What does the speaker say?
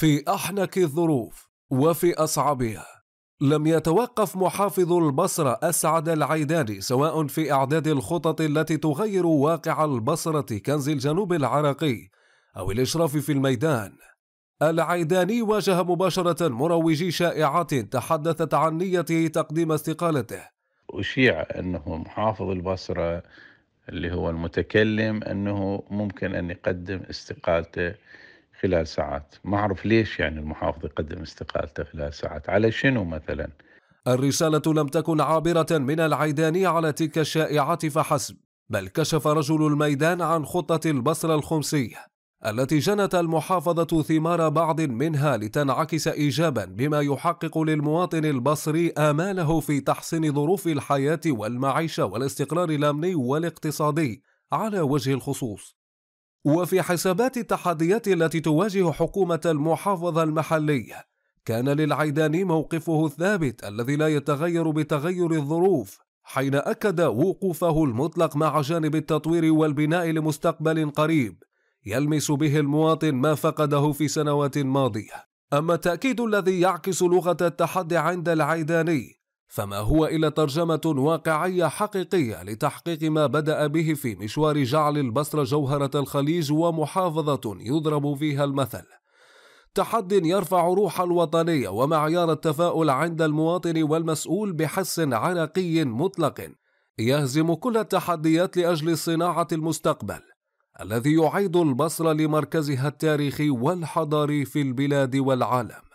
في احنك الظروف وفي اصعبها لم يتوقف محافظ البصرة أسعد العيداني سواء في إعداد الخطط التي تغير واقع البصرة كنز الجنوب العراقي أو الإشراف في الميدان العيداني واجه مباشرة مروجي شائعات تحدثت عن نيته تقديم استقالته أشيع أنه محافظ البصرة اللي هو المتكلم أنه ممكن أن يقدم استقالته خلال ساعات ما أعرف ليش يعني المحافظ يقدم استقالته خلال ساعات على شنو مثلا الرسالة لم تكن عابرة من العيدان على تلك الشائعات فحسب بل كشف رجل الميدان عن خطة البصرة الخمسية التي جنت المحافظة ثمار بعض منها لتنعكس إيجابا بما يحقق للمواطن البصري آماله في تحسين ظروف الحياة والمعيشة والاستقرار الأمني والاقتصادي على وجه الخصوص وفي حسابات التحديات التي تواجه حكومة المحافظة المحلية كان للعيداني موقفه الثابت الذي لا يتغير بتغير الظروف حين أكد وقوفه المطلق مع جانب التطوير والبناء لمستقبل قريب يلمس به المواطن ما فقده في سنوات ماضية أما التأكيد الذي يعكس لغة التحدي عند العيداني فما هو إلا ترجمة واقعية حقيقية لتحقيق ما بدأ به في مشوار جعل البصرة جوهرة الخليج ومحافظة يضرب فيها المثل تحد يرفع روح الوطنية ومعيار التفاؤل عند المواطن والمسؤول بحس عرقي مطلق يهزم كل التحديات لأجل صناعة المستقبل الذي يعيد البصرة لمركزها التاريخي والحضاري في البلاد والعالم